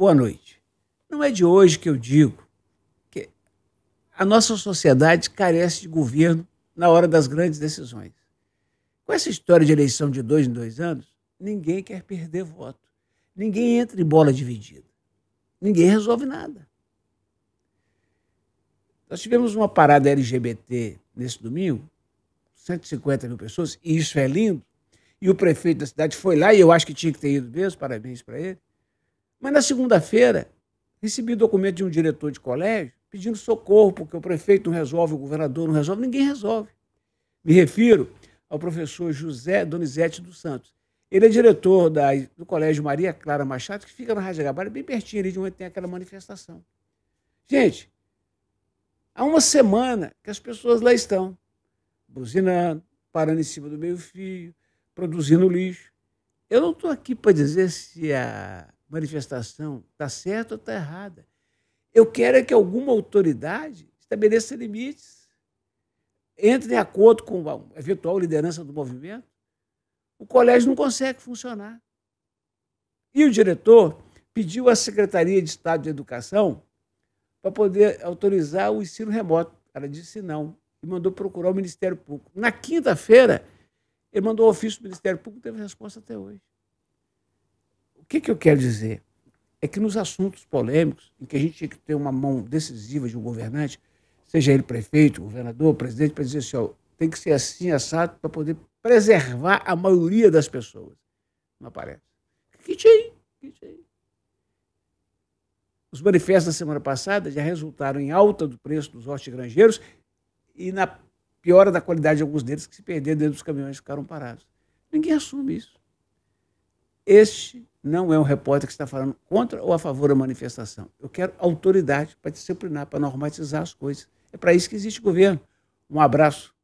boa noite. Não é de hoje que eu digo que a nossa sociedade carece de governo na hora das grandes decisões. Com essa história de eleição de dois em dois anos, ninguém quer perder voto. Ninguém entra em bola dividida. Ninguém resolve nada. Nós tivemos uma parada LGBT nesse domingo, 150 mil pessoas, e isso é lindo. E o prefeito da cidade foi lá, e eu acho que tinha que ter ido mesmo, parabéns para ele. Mas na segunda-feira, recebi documento de um diretor de colégio pedindo socorro, porque o prefeito não resolve, o governador não resolve, ninguém resolve. Me refiro ao professor José Donizete dos Santos. Ele é diretor da, do Colégio Maria Clara Machado, que fica na Rádio Gabarra, bem pertinho ali de onde tem aquela manifestação. Gente, há uma semana que as pessoas lá estão, buzinando, parando em cima do meio-fio, produzindo lixo. Eu não estou aqui para dizer se a manifestação está certa ou está errada. Eu quero é que alguma autoridade estabeleça limites, entre em acordo com a eventual liderança do movimento. O colégio não consegue funcionar. E o diretor pediu à Secretaria de Estado de Educação para poder autorizar o ensino remoto. Ela disse não e mandou procurar o Ministério Público. Na quinta-feira, ele mandou um ofício do Ministério Público, e teve resposta até hoje. O que, que eu quero dizer? É que nos assuntos polêmicos, em que a gente tinha que ter uma mão decisiva de um governante, seja ele prefeito, governador, presidente, para dizer assim, ó, tem que ser assim, assado, para poder preservar a maioria das pessoas. Não aparece. Que tinha, que tinha. Os manifestos da semana passada já resultaram em alta do preço dos hortigrangeiros e na piora da qualidade de alguns deles que se perderam dentro dos caminhões e ficaram parados. Ninguém assume isso. Este não é um repórter que está falando contra ou a favor da manifestação. Eu quero autoridade para disciplinar, para normatizar as coisas. É para isso que existe governo. Um abraço.